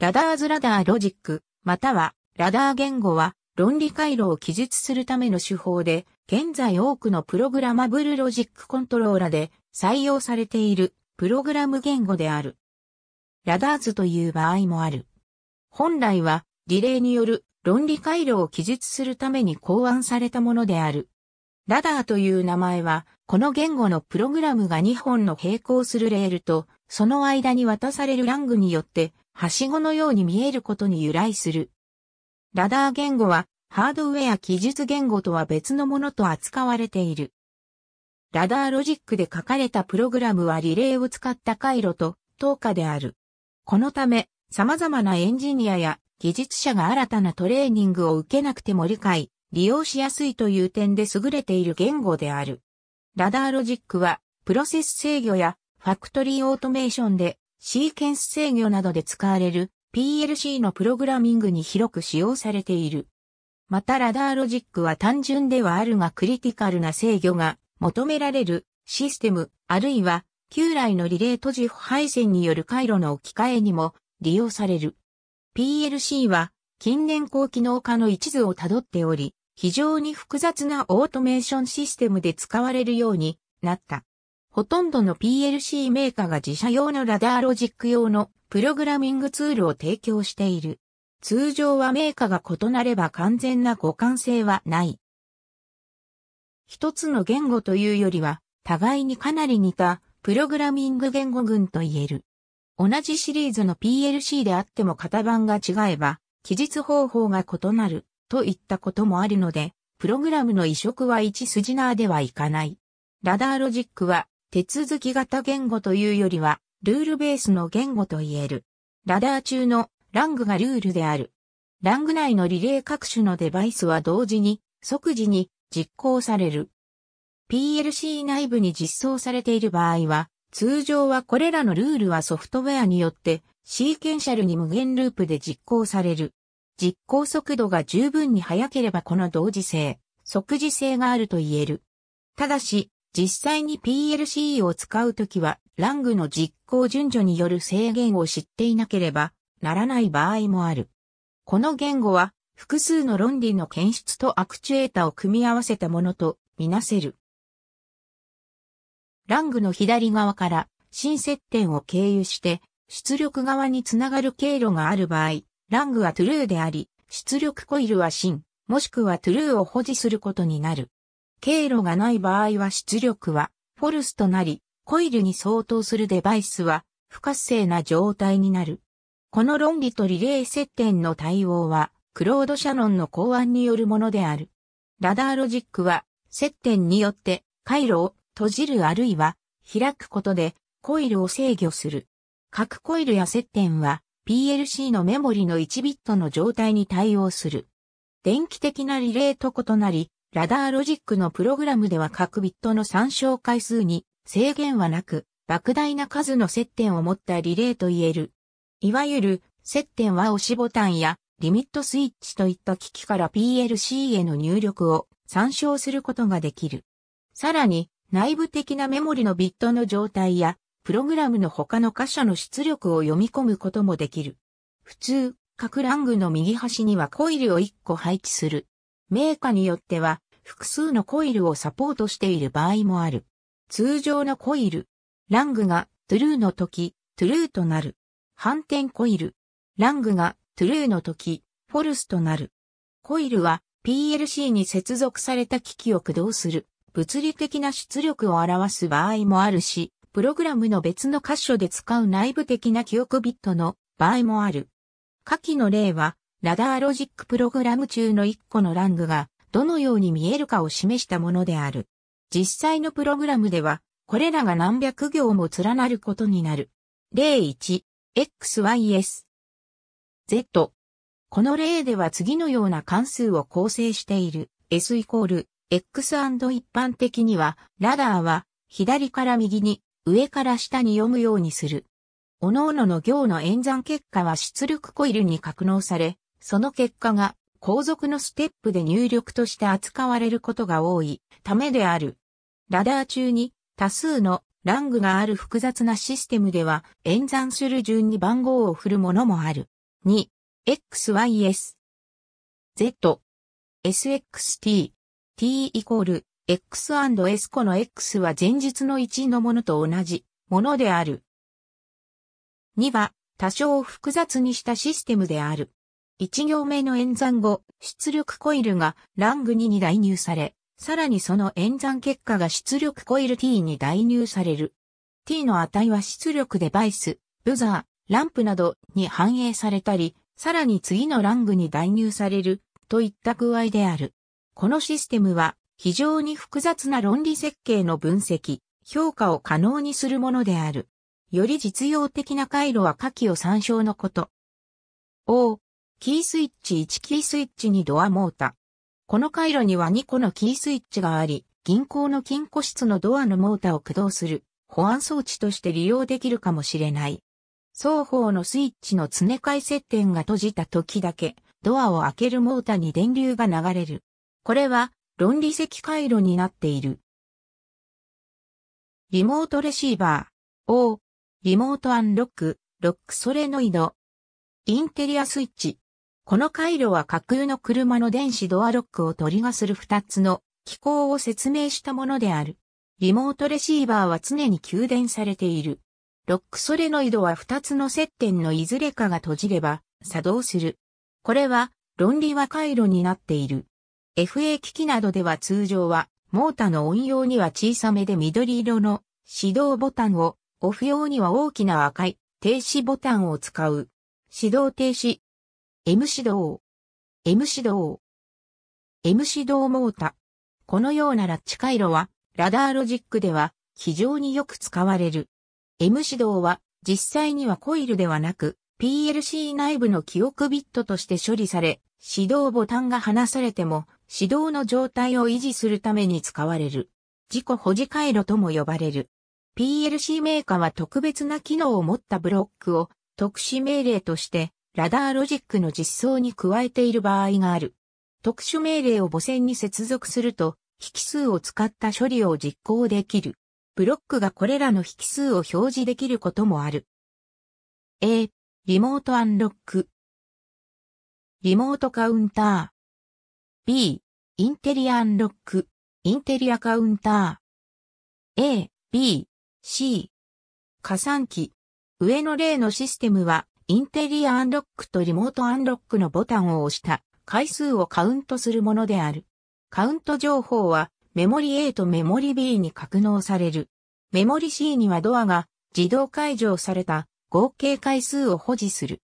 ラダーズラダーロジック、またはラダー言語は論理回路を記述するための手法で、現在多くのプログラマブルロジックコントローラで採用されているプログラム言語である。ラダーズという場合もある。本来はリレーによる論理回路を記述するために考案されたものである。ラダーという名前は、この言語のプログラムが2本の並行するレールと、その間に渡されるラングによってはしごのように見えることに由来する。ラダー言語は、ハードウェア記述言語とは別のものと扱われている。ラダーロジックで書かれたプログラムはリレーを使った回路と等価である。このため、様々なエンジニアや技術者が新たなトレーニングを受けなくても理解、利用しやすいという点で優れている言語である。ラダーロジックは、プロセス制御やファクトリーオートメーションでシーケンス制御などで使われる PLC のプログラミングに広く使用されている。またラダーロジックは単純ではあるがクリティカルな制御が求められるシステム、あるいは旧来のリレート時不配線による回路の置き換えにも利用される。PLC は近年高機能化の一途をたどっており、非常に複雑なオートメーションシステムで使われるようになった。ほとんどの PLC メーカーが自社用のラダーロジック用のプログラミングツールを提供している。通常はメーカーが異なれば完全な互換性はない。一つの言語というよりは、互いにかなり似たプログラミング言語群と言える。同じシリーズの PLC であっても型番が違えば、記述方法が異なるといったこともあるので、プログラムの移植は一筋縄ではいかない。ラダーロジックは手続き型言語というよりは、ルールベースの言語と言える。ラダー中のラングがルールである。ラング内のリレー各種のデバイスは同時に、即時に実行される。PLC 内部に実装されている場合は、通常はこれらのルールはソフトウェアによってシーケンシャルに無限ループで実行される。実行速度が十分に速ければこの同時性、即時性があると言える。ただし、実際に PLC を使うときは、ラングの実行順序による制限を知っていなければならない場合もある。この言語は、複数の論理の検出とアクチュエータを組み合わせたものとみなせる。ラングの左側から新接点を経由して出力側につながる経路がある場合、ラングはトゥルーであり、出力コイルは真、もしくはトゥルーを保持することになる。経路がない場合は出力はフォルスとなり、コイルに相当するデバイスは不活性な状態になる。この論理とリレー接点の対応は、クロード・シャノンの考案によるものである。ラダーロジックは、接点によって回路を閉じるあるいは開くことでコイルを制御する。各コイルや接点は PLC のメモリの1ビットの状態に対応する。電気的なリレーと異なり、ラダーロジックのプログラムでは各ビットの参照回数に制限はなく、莫大な数の接点を持ったリレーと言える。いわゆる、接点は押しボタンやリミットスイッチといった機器から PLC への入力を参照することができる。さらに、内部的なメモリのビットの状態や、プログラムの他の箇所の出力を読み込むこともできる。普通、各ラングの右端にはコイルを1個配置する。メーカーによっては複数のコイルをサポートしている場合もある。通常のコイル、ラングがトゥルーの時、トゥルーとなる。反転コイル、ラングがトゥルーの時、フォルスとなる。コイルは PLC に接続された機器を駆動する物理的な出力を表す場合もあるし、プログラムの別の箇所で使う内部的な記憶ビットの場合もある。下記の例はラダーロジックプログラム中の1個のラングがどのように見えるかを示したものである。実際のプログラムでは、これらが何百行も連なることになる。例1、xys、z。この例では次のような関数を構成している。s イコール x& 一般的には、ラダーは左から右に、上から下に読むようにする。各々の行の演算結果は出力コイルに格納され、その結果が後続のステップで入力として扱われることが多いためである。ラダー中に多数のラングがある複雑なシステムでは演算する順に番号を振るものもある。2、x, y, s, z, s, x, t, t イコール x&s この x は前述の1のものと同じものである。2は多少複雑にしたシステムである。1行目の演算後、出力コイルがラング2に代入され、さらにその演算結果が出力コイル t に代入される。t の値は出力デバイス、ブザー、ランプなどに反映されたり、さらに次のラングに代入されるといった具合である。このシステムは非常に複雑な論理設計の分析、評価を可能にするものである。より実用的な回路は下記を参照のこと。O、キースイッチ1キースイッチ2ドアモータ。この回路には2個のキースイッチがあり、銀行の金庫室のドアのモータを駆動する保安装置として利用できるかもしれない。双方のスイッチの詰め替え接点が閉じた時だけドアを開けるモータに電流が流れる。これは論理的回路になっている。リモートレシーバー O リモートアンロックロックソレノイドインテリアスイッチこの回路は架空の車の電子ドアロックをトリガーする2つの機構を説明したものである。リモートレシーバーは常に給電されている。ロックソレノイドは2つの接点のいずれかが閉じれば作動する。これは論理は回路になっている。FA 機器などでは通常はモータの音用には小さめで緑色の指導ボタンを、オフ用には大きな赤い停止ボタンを使う。指導停止、M 指導、M 指導、M 指導モータ。このようなラッチ回路は、ラダーロジックでは非常によく使われる。M 指導は実際にはコイルではなく、PLC 内部の記憶ビットとして処理され、指導ボタンが離されても、指導の状態を維持するために使われる。自己保持回路とも呼ばれる。PLC メーカーは特別な機能を持ったブロックを特殊命令としてラダーロジックの実装に加えている場合がある。特殊命令を母線に接続すると、引数を使った処理を実行できる。ブロックがこれらの引数を表示できることもある。A、リモートアンロック。リモートカウンター。B、インテリアアンロック。インテリアカウンター。A、B、C。加算機。上の例のシステムはインテリアアンロックとリモートアンロックのボタンを押した回数をカウントするものである。カウント情報はメモリ A とメモリ B に格納される。メモリ C にはドアが自動解除された合計回数を保持する。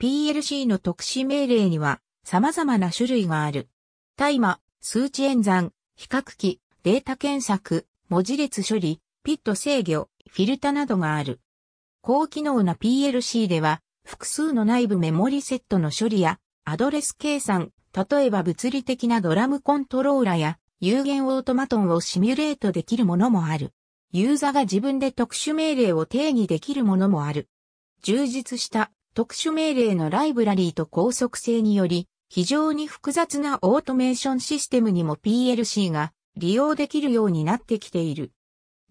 PLC の特殊命令には様々な種類がある。大麻、数値演算、比較器、データ検索、文字列処理、ピット制御、フィルタなどがある。高機能な PLC では、複数の内部メモリセットの処理や、アドレス計算、例えば物理的なドラムコントローラや、有限オートマトンをシミュレートできるものもある。ユーザーが自分で特殊命令を定義できるものもある。充実した特殊命令のライブラリーと高速性により、非常に複雑なオートメーションシステムにも PLC が利用できるようになってきている。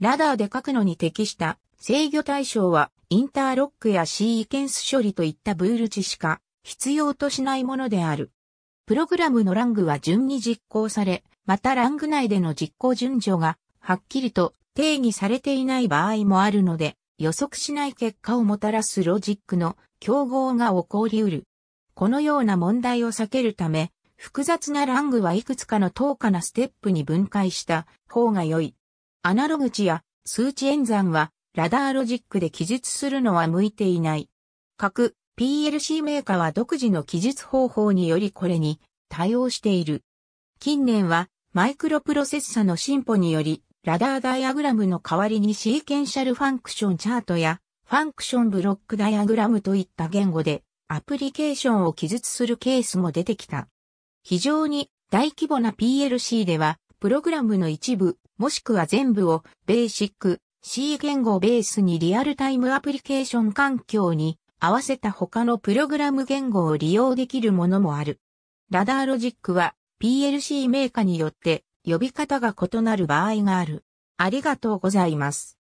ラダーで書くのに適した制御対象は、インターロックやシイケンス処理といったブール値しか必要としないものである。プログラムのラングは順に実行され、またラング内での実行順序がはっきりと定義されていない場合もあるので、予測しない結果をもたらすロジックの競合が起こり得る。このような問題を避けるため、複雑なラングはいくつかの等価なステップに分解した方が良い。アナログ値や数値演算はラダーロジックで記述するのは向いていない。各 PLC メーカーは独自の記述方法によりこれに対応している。近年はマイクロプロセッサの進歩によりラダーダイアグラムの代わりにシーケンシャルファンクションチャートやファンクションブロックダイアグラムといった言語でアプリケーションを記述するケースも出てきた。非常に大規模な PLC ではプログラムの一部もしくは全部をベーシック C 言語ベースにリアルタイムアプリケーション環境に合わせた他のプログラム言語を利用できるものもある。ラダーロジックは PLC メーカーによって呼び方が異なる場合がある。ありがとうございます。